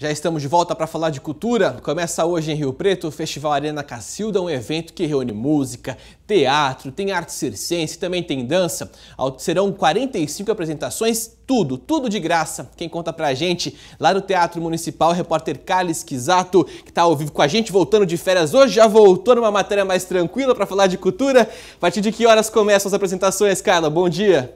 Já estamos de volta para falar de cultura. Começa hoje em Rio Preto o Festival Arena Cacilda, um evento que reúne música, teatro, tem arte circense, também tem dança. Serão 45 apresentações, tudo, tudo de graça. Quem conta pra gente lá no Teatro Municipal, o repórter Carlos Quisato, que está ao vivo com a gente, voltando de férias hoje, já voltou numa matéria mais tranquila para falar de cultura. A partir de que horas começam as apresentações, Carla? Bom dia!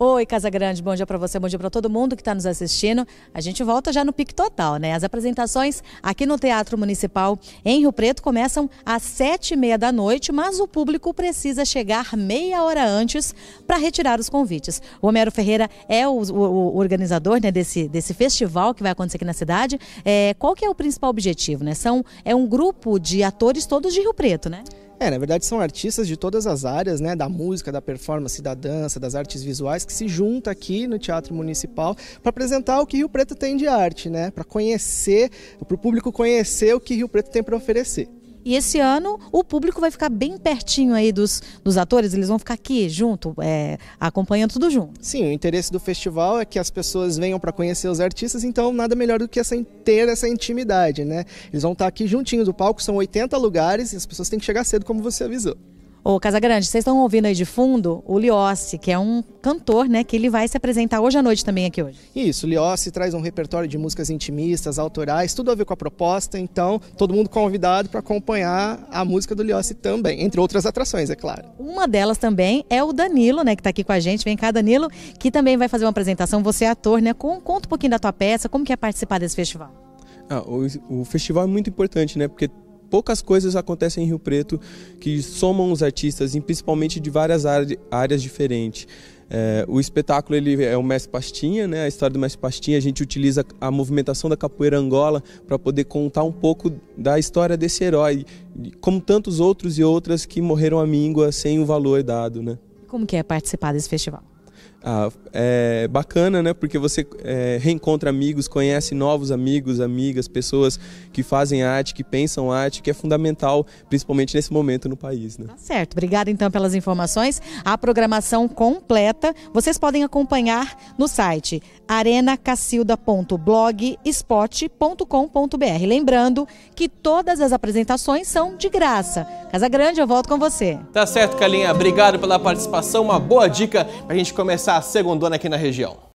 Oi, Casa Grande, bom dia para você, bom dia para todo mundo que está nos assistindo. A gente volta já no Pique Total, né? As apresentações aqui no Teatro Municipal em Rio Preto começam às sete e meia da noite, mas o público precisa chegar meia hora antes para retirar os convites. O Homero Ferreira é o, o, o, organizador né, desse, desse festival que vai acontecer aqui na cidade. É, qual que é o principal objetivo, né? São, é um grupo de atores todos de Rio Preto, né? É, na verdade são artistas de todas as áreas, né, da música, da performance, da dança, das artes visuais que se junta aqui no Teatro Municipal para apresentar o que Rio Preto tem de arte, né, para conhecer, para o público conhecer o que Rio Preto tem para oferecer. E esse ano o público vai ficar bem pertinho aí dos, dos atores, eles vão ficar aqui junto, é, acompanhando tudo junto. Sim, o interesse do festival é que as pessoas venham para conhecer os artistas, então nada melhor do que essa, ter essa intimidade, né? Eles vão estar tá aqui juntinho do palco, são 80 lugares e as pessoas têm que chegar cedo, como você avisou. Ô, Casagrande, vocês estão ouvindo aí de fundo o Liossi, que é um cantor, né? Que ele vai se apresentar hoje à noite também aqui hoje. Isso, o Liossi traz um repertório de músicas intimistas, autorais, tudo a ver com a proposta. Então, todo mundo convidado para acompanhar a música do Liossi também, entre outras atrações, é claro. Uma delas também é o Danilo, né? Que está aqui com a gente. Vem cá, Danilo, que também vai fazer uma apresentação. Você é ator, né? conta um pouquinho da tua peça, como que é participar desse festival? Ah, o, o festival é muito importante, né? Porque poucas coisas acontecem em Rio Preto que somam os artistas, principalmente de várias áreas diferentes. É, o espetáculo ele é o Mestre Pastinha, né? a história do Mestre Pastinha. A gente utiliza a movimentação da capoeira Angola para poder contar um pouco da história desse herói, como tantos outros e outras que morreram à míngua sem o valor dado. Né? Como que é participar desse festival? Ah, é bacana, né? Porque você é, reencontra amigos, conhece novos amigos, amigas, pessoas que fazem arte, que pensam arte, que é fundamental, principalmente nesse momento no país. Né? Tá certo. Obrigada então pelas informações. A programação completa vocês podem acompanhar no site arenacacilda.blogspot.com.br. Lembrando que todas as apresentações são de graça. Casa Grande, eu volto com você. Tá certo, Calinha. Obrigado pela participação. Uma boa dica para a gente começar essa segundona aqui na região.